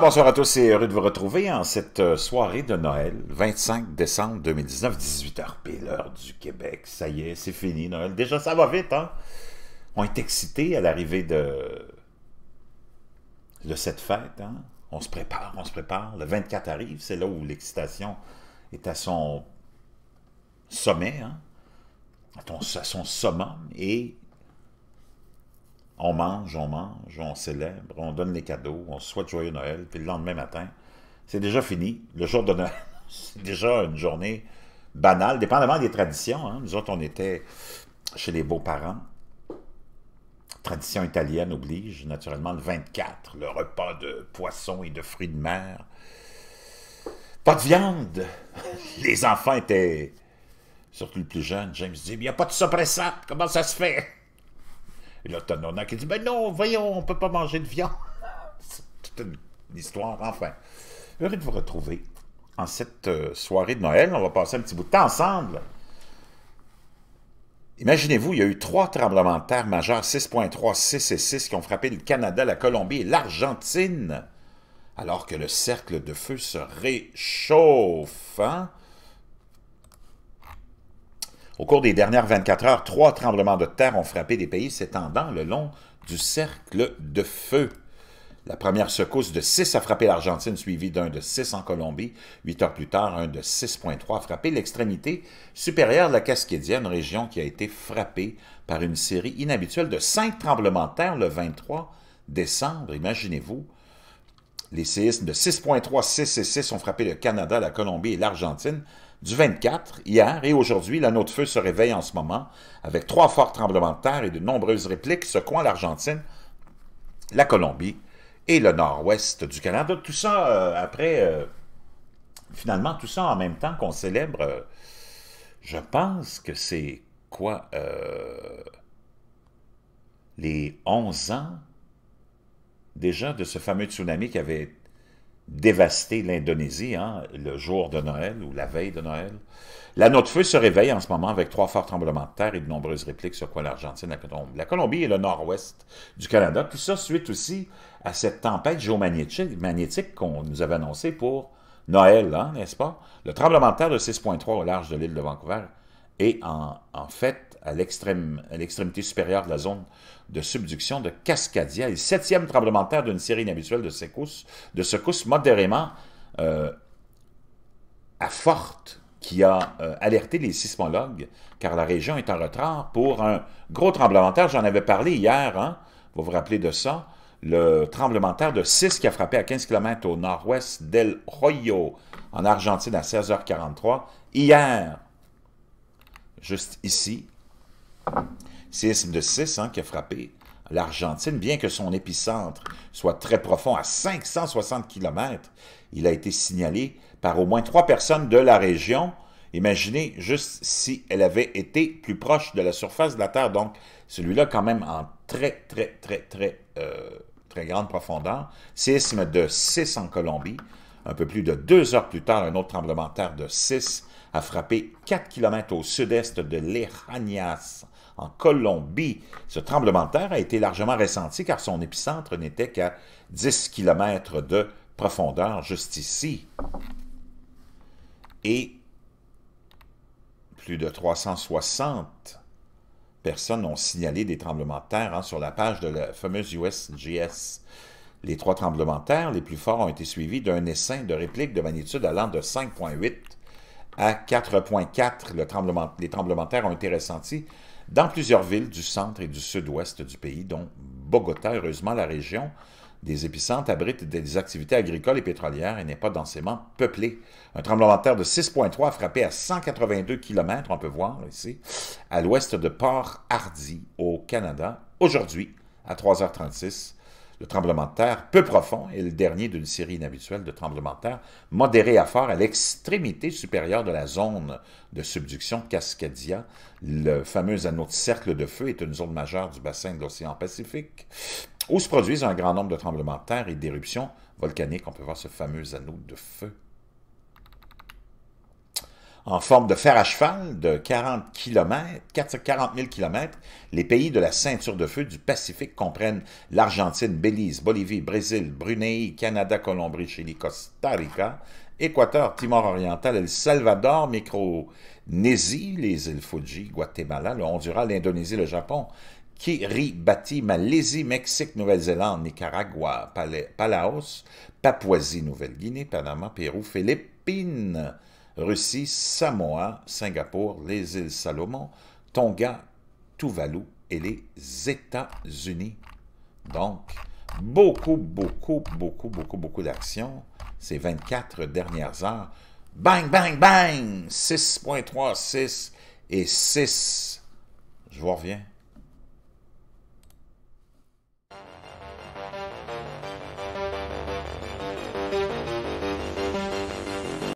bonsoir à tous et heureux de vous retrouver en cette euh, soirée de Noël, 25 décembre 2019, 18h pile, heure du Québec. Ça y est, c'est fini Noël. Déjà, ça va vite, hein? On est excités à l'arrivée de... cette fête, hein? On se prépare, on se prépare. Le 24 arrive, c'est là où l'excitation est à son sommet, hein? à, son summum, et on mange, on mange, on célèbre, on donne les cadeaux, on souhaite joyeux Noël, puis le lendemain matin, c'est déjà fini. Le jour de Noël, c'est déjà une journée banale, dépendamment des traditions. Hein. Nous autres, on était chez les beaux-parents. Tradition italienne oblige, naturellement, le 24, le repas de poissons et de fruits de mer. Pas de viande! Les enfants étaient, surtout le plus jeune, James dit, il n'y a pas de sopressate, comment ça se fait? Et là, t'as qui dit Ben non, voyons, on peut pas manger de viande. C'est toute une, histoire, enfin. Heureux de vous retrouver en cette euh, soirée de Noël. On va passer un petit bout de temps ensemble. Imaginez-vous, il y a eu trois tremblements de terre majeurs, 6.3, 6 et 6, qui ont frappé le Canada, la Colombie et l'Argentine, alors que le cercle de feu se réchauffe. Hein? Au cours des dernières 24 heures, trois tremblements de terre ont frappé des pays s'étendant le long du cercle de feu. La première secousse de 6 a frappé l'Argentine, suivie d'un de 6 en Colombie. Huit heures plus tard, un de 6.3 a frappé l'extrémité supérieure de la Cascadienne, une région qui a été frappée par une série inhabituelle de cinq tremblements de terre le 23 décembre. Imaginez-vous, les séismes de 6.3, 6 et 6 ont frappé le Canada, la Colombie et l'Argentine du 24, hier et aujourd'hui. L'anneau de feu se réveille en ce moment avec trois forts tremblements de terre et de nombreuses répliques secouant l'Argentine, la Colombie et le nord-ouest du Canada. Tout ça euh, après, euh, finalement, tout ça en même temps qu'on célèbre, euh, je pense que c'est quoi, les 11 ans déjà de ce fameux tsunami qui avait dévasté l'Indonésie hein, le jour de Noël ou la veille de Noël. La de feu se réveille en ce moment avec trois forts tremblements de terre et de nombreuses répliques sur quoi l'Argentine, la Colombie, la Colombie et le nord-ouest du Canada. Tout ça suite aussi à cette tempête géomagnétique qu'on nous avait annoncée pour Noël, hein, n'est-ce pas? Le tremblement de terre de 6.3 au large de l'île de Vancouver et en, fait à l'extrémité supérieure de la zone de subduction de Cascadia. le septième tremblement de terre d'une série inhabituelle de secousses, de secousses modérément euh, à forte qui a euh, alerté les sismologues, car la région est en retard pour un gros tremblement de terre. J'en avais parlé hier, hein, vous vous rappelez de ça, le tremblement de terre de 6 qui a frappé à 15 km au nord-ouest d'El Hoyo, en Argentine, à 16h43. Hier, juste ici. Séisme de 6 hein, qui a frappé l'Argentine, bien que son épicentre soit très profond, à 560 km, il a été signalé par au moins trois personnes de la région. Imaginez juste si elle avait été plus proche de la surface de la Terre. Donc, celui-là, quand même, en très, très, très, très, euh, très grande profondeur. Séisme de 6 en Colombie, un peu plus de deux heures plus tard, un autre tremblement de terre de 6 a frappé 4 km au sud-est de Lejanias, en Colombie. Ce tremblement de terre a été largement ressenti car son épicentre n'était qu'à 10 km de profondeur, juste ici. Et plus de 360 personnes ont signalé des tremblements de terre hein, sur la page de la fameuse USGS. Les trois tremblements de terre les plus forts ont été suivis d'un essaim de répliques de magnitude allant de 5,8 à 4,4. les tremblements de terre ont été ressentis dans plusieurs villes du centre et du sud-ouest du pays, dont Bogota. Heureusement, la région des épicentres abrite des activités agricoles et pétrolières et n'est pas densément peuplée. Un tremblement de terre de 6,3 a frappé à 182 km, on peut voir ici, à l'ouest de Port Hardy, au Canada, aujourd'hui, à 3h36. Le tremblement de terre peu profond est le dernier d'une série inhabituelle de tremblements de terre modérés à fort à l'extrémité supérieure de la zone de subduction Cascadia. Le fameux anneau de cercle de feu est une zone majeure du bassin de l'océan Pacifique où se produisent un grand nombre de tremblements de terre et d'éruptions volcaniques. On peut voir ce fameux anneau de feu en forme de fer à cheval de 40 km, 40 000 km. Les pays de la ceinture de feu du Pacifique comprennent l'Argentine, Belize, Bolivie, Brésil, Brunei, Canada, Colombie, Chili, Costa Rica, Équateur, Timor-Oriental, El Salvador, Micronésie, les îles Fuji, Guatemala, le Honduras, l'Indonésie, le Japon, Kiribati, Malaisie, Mexique, Nouvelle-Zélande, Nicaragua, Palaos, Papouasie-Nouvelle-Guinée, Panama, Pérou, Philippines. Russie, Samoa, Singapour, les îles Salomon, Tonga, Tuvalu et les États-Unis. Donc, beaucoup, beaucoup, beaucoup, beaucoup, beaucoup d'actions. Ces 24 dernières heures, bang, bang, bang, 6.36 et 6. Je vous reviens.